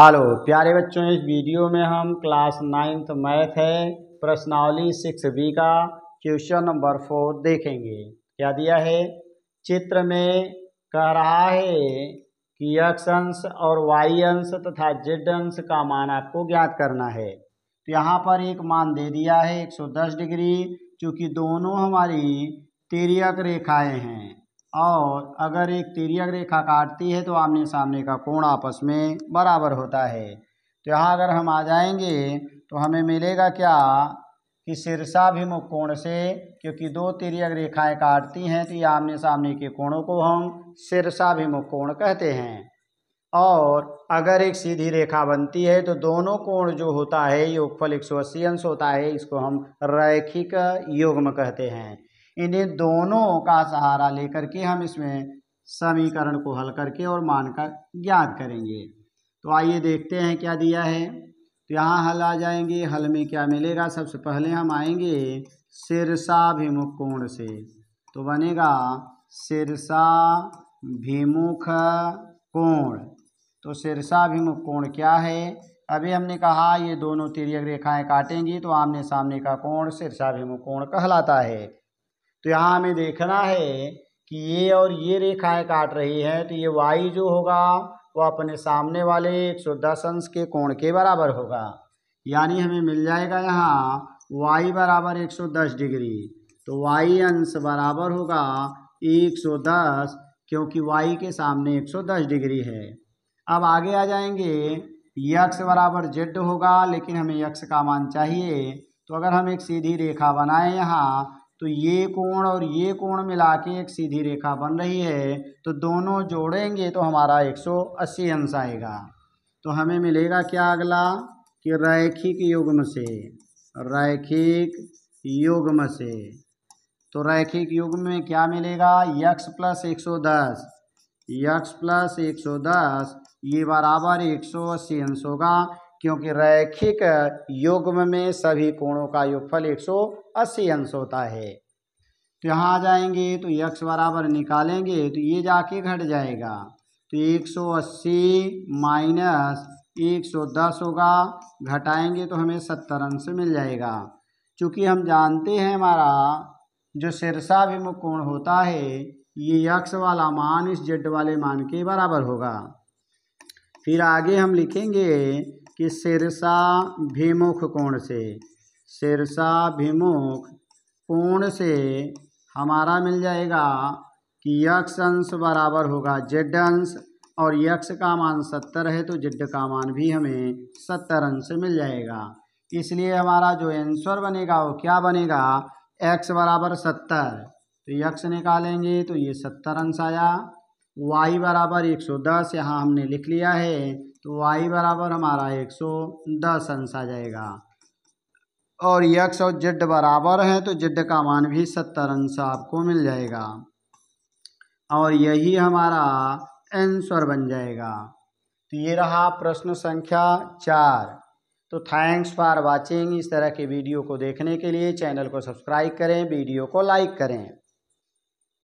hello प्यारे बच्चों इस वीडियो में हम क्लास नाइन्थ मैथ है प्रश्नावली सिक्स बी का क्वेश्चन नंबर फोर देखेंगे क्या दिया है चित्र में कह रहा है कि एक्स अंश और वाई अंश तथा जेड अंश का मान आपको ज्ञात करना है तो यहाँ पर एक मान दे दिया है 110 डिग्री चूँकि दोनों हमारी तिरक रेखाएं हैं और अगर एक तिरक रेखा काटती है तो आमने सामने का कोण आपस में बराबर होता है तो यहाँ अगर हम आ जाएंगे तो हमें मिलेगा क्या कि शीर्षाभिमुख कोण से क्योंकि दो तिरक रेखाएं काटती हैं तो ये आमने सामने के कोणों को हम सिरसाभिमुख कोण कहते हैं और अगर एक सीधी रेखा बनती है तो दोनों कोण जो होता है योगफल एक सौ अस्सी अंश होता है इसको हम रैखिक युग्म कहते हैं इन्हें दोनों का सहारा लेकर के हम इसमें समीकरण को हल करके और मान का ज्ञात करेंगे तो आइए देखते हैं क्या दिया है तो यहाँ हल आ जाएंगे हल में क्या मिलेगा सबसे पहले हम आएंगे सिरसाभिमुख कोण से तो बनेगा शीर्षाभिमुख कोण तो सिरसाभिमुख कोण क्या है अभी हमने कहा ये दोनों तिरक रेखाएं काटेंगी तो आमने सामने का कोण शीर्षाभिमुख कोण कहलाता है तो यहाँ हमें देखना है कि ये और ये रेखाएं काट रही हैं तो ये वाई जो होगा वो अपने सामने वाले एक सौ दस अंश के कोण के बराबर होगा यानी हमें मिल जाएगा यहाँ वाई बराबर एक सौ दस डिग्री तो वाई अंश बराबर होगा एक सौ दस क्योंकि वाई के सामने एक सौ दस डिग्री है अब आगे आ जाएंगे यक्स बराबर जेड होगा लेकिन हमें यक्स का मान चाहिए तो अगर हम एक सीधी रेखा बनाएं यहाँ तो ये कोण और ये कोण मिला के एक सीधी रेखा बन रही है तो दोनों जोड़ेंगे तो हमारा 180 अंश आएगा तो हमें मिलेगा क्या अगला कि रैखिक युग्म से रैखिक युग्म से तो रैखिक युग्म में क्या मिलेगा यक्स प्लस एक सौ दस यक्स प्लस एक सौ दस ये बराबर एक सौ अस्सी अंश होगा क्योंकि रैखिक युग्म में सभी कोणों का योगफल 180 अंश होता है तो यहाँ आ जाएंगे तो यक्स बराबर निकालेंगे तो ये जाके घट जाएगा तो 180 माइनस 110 होगा घटाएंगे तो हमें सत्तर अंश मिल जाएगा चूँकि हम जानते हैं हमारा जो विमुख कोण होता है ये यक्स वाला मान इस जेड वाले मान के बराबर होगा फिर आगे हम लिखेंगे कि विमुख कोण से शीर्षाभिमुख कोण से हमारा मिल जाएगा कि यक्ष अंश बराबर होगा जेड अंश और यक्ष का मान सत्तर है तो जेड का मान भी हमें सत्तर अंश मिल जाएगा इसलिए हमारा जो आंसर बनेगा वो क्या बनेगा एक्स बराबर सत्तर तो यक्ष निकालेंगे तो ये सत्तर अंश आया वाई बराबर एक सौ दस यहाँ हमने लिख लिया है तो वाई बराबर हमारा एक सौ दस अंश आ जाएगा और यक्स और जिड बराबर हैं तो जेड का मान भी सत्तर अंश आपको मिल जाएगा और यही हमारा आंसर बन जाएगा तो ये रहा प्रश्न संख्या चार तो थैंक्स फॉर वाचिंग इस तरह के वीडियो को देखने के लिए चैनल को सब्सक्राइब करें वीडियो को लाइक करें